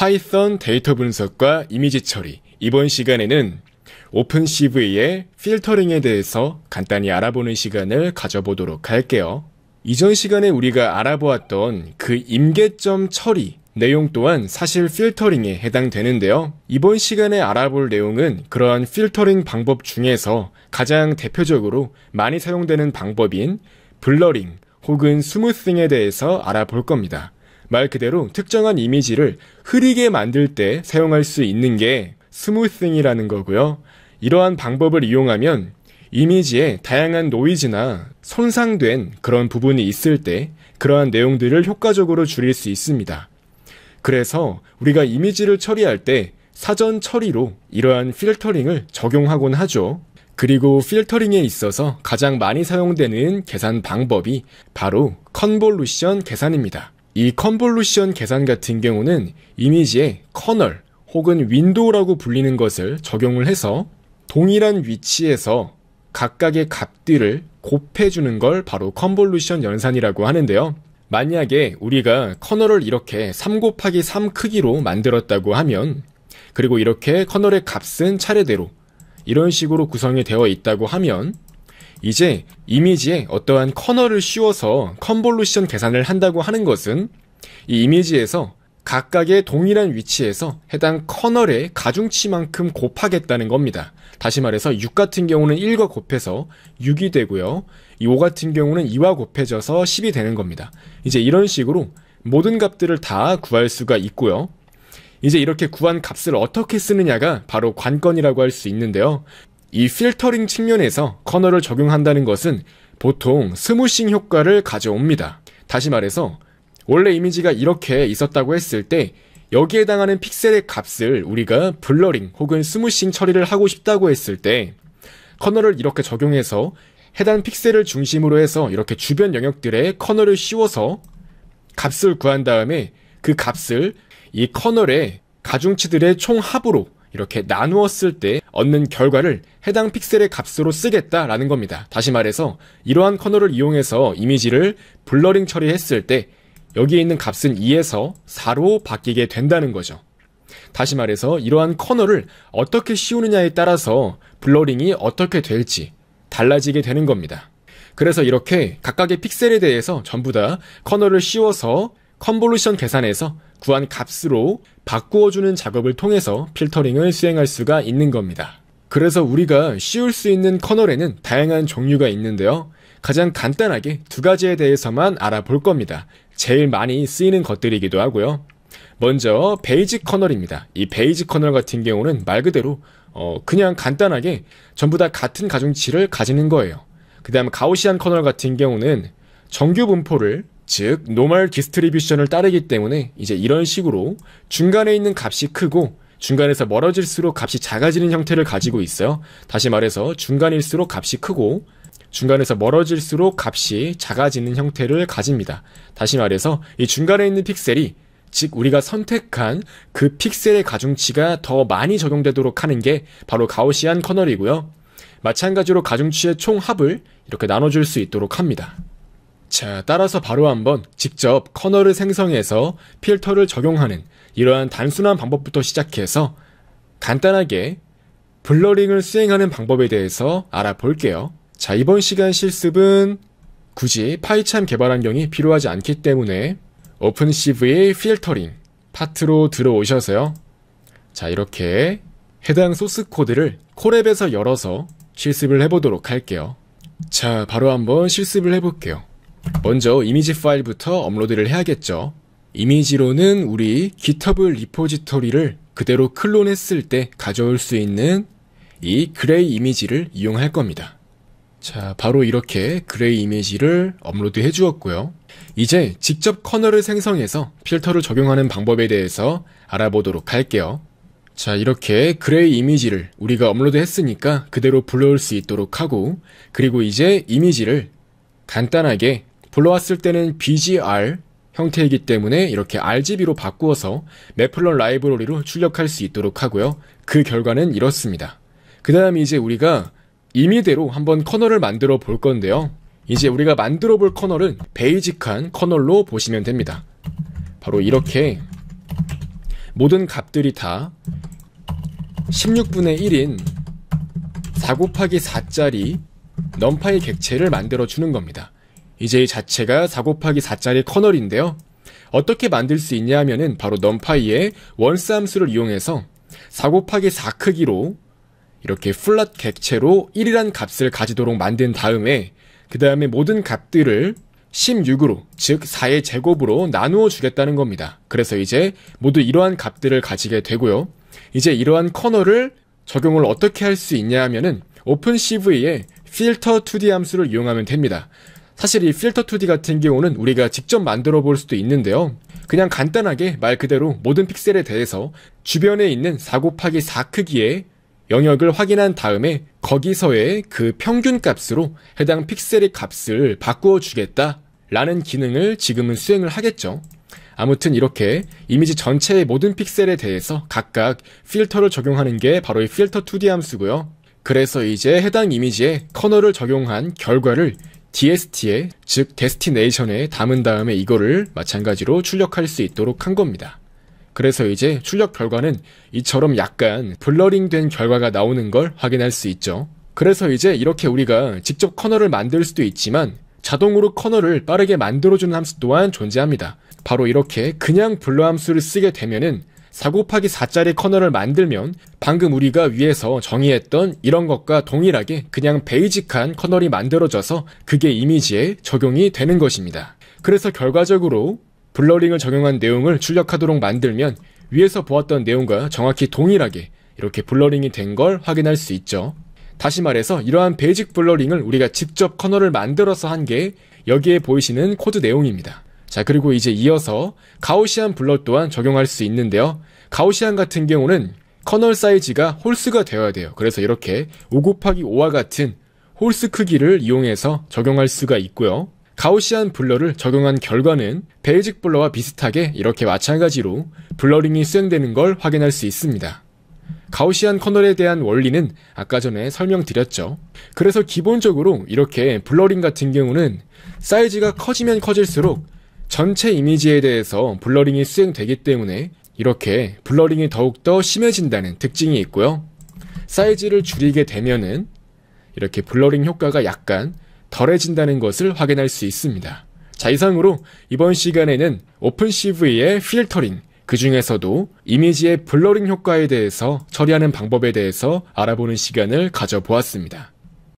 파이썬 데이터 분석과 이미지 처리. 이번 시간에는 오픈CV의 필터링에 대해서 간단히 알아보는 시간을 가져보도록 할게요. 이전 시간에 우리가 알아보았던 그 임계점 처리 내용 또한 사실 필터링에 해당되는데요. 이번 시간에 알아볼 내용은 그러한 필터링 방법 중에서 가장 대표적으로 많이 사용되는 방법인 블러링 혹은 스무싱에 대해서 알아볼 겁니다. 말 그대로 특정한 이미지를 흐리게 만들 때 사용할 수 있는 게 스무싱이라는 거고요. 이러한 방법을 이용하면 이미지에 다양한 노이즈나 손상된 그런 부분이 있을 때 그러한 내용들을 효과적으로 줄일 수 있습니다. 그래서 우리가 이미지를 처리할 때 사전 처리로 이러한 필터링을 적용하곤 하죠. 그리고 필터링에 있어서 가장 많이 사용되는 계산 방법이 바로 컨볼루션 계산입니다. 이 컨볼루션 계산 같은 경우는 이미지에 커널 혹은 윈도우라고 불리는 것을 적용을 해서 동일한 위치에서 각각의 값들을 곱해주는 걸 바로 컨볼루션 연산이라고 하는데요. 만약에 우리가 커널을 이렇게 3 곱하기 3 크기로 만들었다고 하면 그리고 이렇게 커널의 값은 차례대로 이런 식으로 구성이 되어 있다고 하면 이제 이미지에 어떠한 커널을 씌워서 컨볼루션 계산을 한다고 하는 것은 이 이미지에서 각각의 동일한 위치에서 해당 커널의 가중치만큼 곱하겠다는 겁니다. 다시 말해서 6 같은 경우는 1과 곱해서 6이 되고요. 5 같은 경우는 2와 곱해져서 10이 되는 겁니다. 이제 이런 식으로 모든 값들을 다 구할 수가 있고요. 이제 이렇게 구한 값을 어떻게 쓰느냐가 바로 관건이라고 할 수 있는데요. 이 필터링 측면에서 커널을 적용한다는 것은 보통 스무싱 효과를 가져옵니다. 다시 말해서 원래 이미지가 이렇게 있었다고 했을 때 여기에 해당하는 픽셀의 값을 우리가 블러링 혹은 스무싱 처리를 하고 싶다고 했을 때 커널을 이렇게 적용해서 해당 픽셀을 중심으로 해서 이렇게 주변 영역들에 커널을 씌워서 값을 구한 다음에 그 값을 이 커널의 가중치들의 총합으로 이렇게 나누었을 때 얻는 결과를 해당 픽셀의 값으로 쓰겠다라는 겁니다. 다시 말해서 이러한 커널을 이용해서 이미지를 블러링 처리했을 때 여기에 있는 값은 2에서 4로 바뀌게 된다는 거죠. 다시 말해서 이러한 커널을 어떻게 씌우느냐에 따라서 블러링이 어떻게 될지 달라지게 되는 겁니다. 그래서 이렇게 각각의 픽셀에 대해서 전부 다 커널을 씌워서 컨볼루션 계산에서 구한 값으로 바꾸어주는 작업을 통해서 필터링을 수행할 수가 있는 겁니다. 그래서 우리가 씌울 수 있는 커널에는 다양한 종류가 있는데요. 가장 간단하게 두 가지에 대해서만 알아볼 겁니다. 제일 많이 쓰이는 것들이기도 하고요. 먼저 베이직 커널입니다. 이 베이직 커널 같은 경우는 말 그대로 어 그냥 간단하게 전부 다 같은 가중치를 가지는 거예요. 그 다음 가오시안 커널 같은 경우는 정규 분포를 즉 노멀 디스트리뷰션을 따르기 때문에 이제 이런 식으로 중간에 있는 값이 크고 중간에서 멀어질수록 값이 작아지는 형태를 가지고 있어요. 다시 말해서 중간일수록 값이 크고 중간에서 멀어질수록 값이 작아지는 형태를 가집니다. 다시 말해서 이 중간에 있는 픽셀이 즉 우리가 선택한 그 픽셀의 가중치가 더 많이 적용되도록 하는 게 바로 가오시안 커널이고요. 마찬가지로 가중치의 총합을 이렇게 나눠줄 수 있도록 합니다. 자, 따라서 바로 한번 직접 커널을 생성해서 필터를 적용하는 이러한 단순한 방법부터 시작해서 간단하게 블러링을 수행하는 방법에 대해서 알아볼게요. 자, 이번 시간 실습은 굳이 파이참 개발 환경이 필요하지 않기 때문에 오픈CV의 필터링 파트로 들어오셔서요. 자, 이렇게 해당 소스 코드를 콜앱에서 열어서 실습을 해보도록 할게요. 자, 바로 한번 실습을 해볼게요. 먼저 이미지 파일부터 업로드를 해야겠죠. 이미지로는 우리 GitHub 리포지토리를 그대로 클론했을 때 가져올 수 있는 이 그레이 이미지를 이용할 겁니다. 자, 바로 이렇게 그레이 이미지를 업로드 해 주었고요. 이제 직접 커널을 생성해서 필터를 적용하는 방법에 대해서 알아보도록 할게요. 자, 이렇게 그레이 이미지를 우리가 업로드 했으니까 그대로 불러올 수 있도록 하고, 그리고 이제 이미지를 간단하게 불러왔을 때는 BGR 형태이기 때문에 이렇게 RGB로 바꾸어서 매플런 라이브러리로 출력할 수 있도록 하고요. 그 결과는 이렇습니다. 그 다음 에 이제 우리가 임의대로 한번 커널을 만들어 볼 건데요. 이제 우리가 만들어 볼 커널은 베이직한 커널로 보시면 됩니다. 바로 이렇게 모든 값들이 다 16분의 1인 4 곱하기 4짜리 넘파이 객체를 만들어 주는 겁니다. 이제 이 자체가 4 곱하기 4짜리 커널인데요. 어떻게 만들 수 있냐 하면은 바로 numpy의 원스 함수를 이용해서 4 곱하기 4 크기로 이렇게 플랫 객체로 1이란 값을 가지도록 만든 다음에 그 다음에 모든 값들을 16으로 즉 4의 제곱으로 나누어 주겠다는 겁니다. 그래서 이제 모두 이러한 값들을 가지게 되고요. 이제 이러한 커널을 적용을 어떻게 할 수 있냐 하면은 o p e n c v 에 filter2d 함수를 이용하면 됩니다. 사실 이 필터 2D 같은 경우는 우리가 직접 만들어 볼 수도 있는데요. 그냥 간단하게 말 그대로 모든 픽셀에 대해서 주변에 있는 4 곱하기 4 크기의 영역을 확인한 다음에 거기서의 그 평균 값으로 해당 픽셀의 값을 바꾸어 주겠다 라는 기능을 지금은 수행을 하겠죠. 아무튼 이렇게 이미지 전체의 모든 픽셀에 대해서 각각 필터를 적용하는 게 바로 이 필터 2D 함수고요. 그래서 이제 해당 이미지에 커널을 적용한 결과를 DST에 즉 데스티네이션에 담은 다음에 이거를 마찬가지로 출력할 수 있도록 한 겁니다. 그래서 이제 출력 결과는 이처럼 약간 블러링 된 결과가 나오는 걸 확인할 수 있죠. 그래서 이제 이렇게 우리가 직접 커널을 만들 수도 있지만 자동으로 커널을 빠르게 만들어주는 함수 또한 존재합니다. 바로 이렇게 그냥 블러 함수를 쓰게 되면은 4 곱하기 4짜리 커널을 만들면 방금 우리가 위에서 정의했던 이런 것과 동일하게 그냥 베이직한 커널이 만들어져서 그게 이미지에 적용이 되는 것입니다. 그래서 결과적으로 블러링을 적용한 내용을 출력하도록 만들면 위에서 보았던 내용과 정확히 동일하게 이렇게 블러링이 된 걸 확인할 수 있죠. 다시 말해서 이러한 베이직 블러링을 우리가 직접 커널을 만들어서 한 게 여기에 보이시는 코드 내용입니다. 자, 그리고 이제 이어서 가오시안 블러 또한 적용할 수 있는데요. 가오시안 같은 경우는 커널 사이즈가 홀스가 되어야 돼요. 그래서 이렇게 5 곱하기 5와 같은 홀스 크기를 이용해서 적용할 수가 있고요. 가오시안 블러를 적용한 결과는 베이직 블러와 비슷하게 이렇게 마찬가지로 블러링이 수행되는 걸 확인할 수 있습니다. 가오시안 커널에 대한 원리는 아까 전에 설명드렸죠. 그래서 기본적으로 이렇게 블러링 같은 경우는 사이즈가 커지면 커질수록 전체 이미지에 대해서 블러링이 수행되기 때문에 이렇게 블러링이 더욱더 심해진다는 특징이 있고요. 사이즈를 줄이게 되면은 이렇게 블러링 효과가 약간 덜해진다는 것을 확인할 수 있습니다. 자, 이상으로 이번 시간에는 오픈CV의 필터링, 그 중에서도 이미지의 블러링 효과에 대해서 처리하는 방법에 대해서 알아보는 시간을 가져보았습니다.